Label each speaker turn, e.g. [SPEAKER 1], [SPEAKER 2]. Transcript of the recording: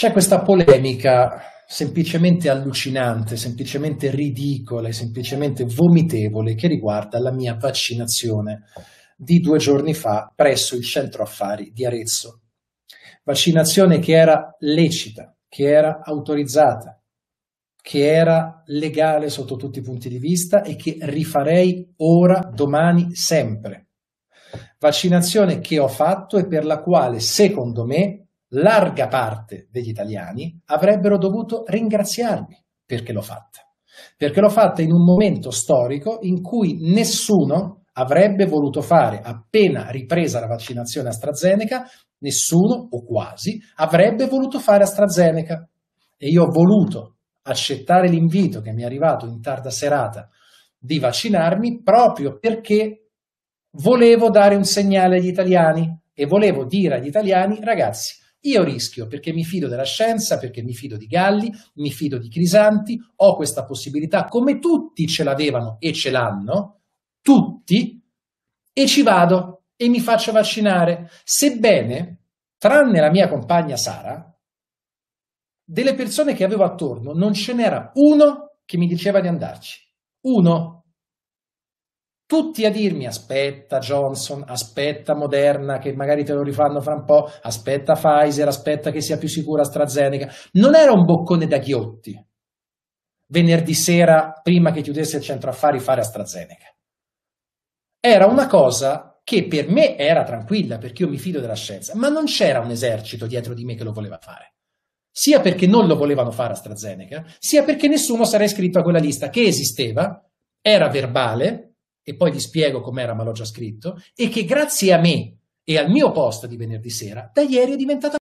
[SPEAKER 1] C'è questa polemica semplicemente allucinante, semplicemente ridicola e semplicemente vomitevole che riguarda la mia vaccinazione di due giorni fa presso il centro affari di Arezzo. Vaccinazione che era lecita, che era autorizzata, che era legale sotto tutti i punti di vista e che rifarei ora, domani, sempre. Vaccinazione che ho fatto e per la quale, secondo me, larga parte degli italiani avrebbero dovuto ringraziarmi perché l'ho fatta. Perché l'ho fatta in un momento storico in cui nessuno avrebbe voluto fare, appena ripresa la vaccinazione AstraZeneca, nessuno o quasi avrebbe voluto fare AstraZeneca. E io ho voluto accettare l'invito che mi è arrivato in tarda serata di vaccinarmi proprio perché volevo dare un segnale agli italiani e volevo dire agli italiani, ragazzi, io rischio perché mi fido della scienza, perché mi fido di Galli, mi fido di Crisanti, ho questa possibilità come tutti ce l'avevano e ce l'hanno, tutti, e ci vado e mi faccio vaccinare. Sebbene, tranne la mia compagna Sara, delle persone che avevo attorno non ce n'era uno che mi diceva di andarci. Uno tutti a dirmi aspetta Johnson, aspetta Moderna che magari te lo rifanno fra un po', aspetta Pfizer, aspetta che sia più sicura AstraZeneca. Non era un boccone da ghiotti venerdì sera prima che chiudesse il centro affari fare AstraZeneca. Era una cosa che per me era tranquilla perché io mi fido della scienza, ma non c'era un esercito dietro di me che lo voleva fare. Sia perché non lo volevano fare AstraZeneca, sia perché nessuno si iscritto a quella lista che esisteva, era verbale, e poi vi spiego com'era, ma l'ho già scritto, e che grazie a me e al mio post di venerdì sera, da ieri è diventata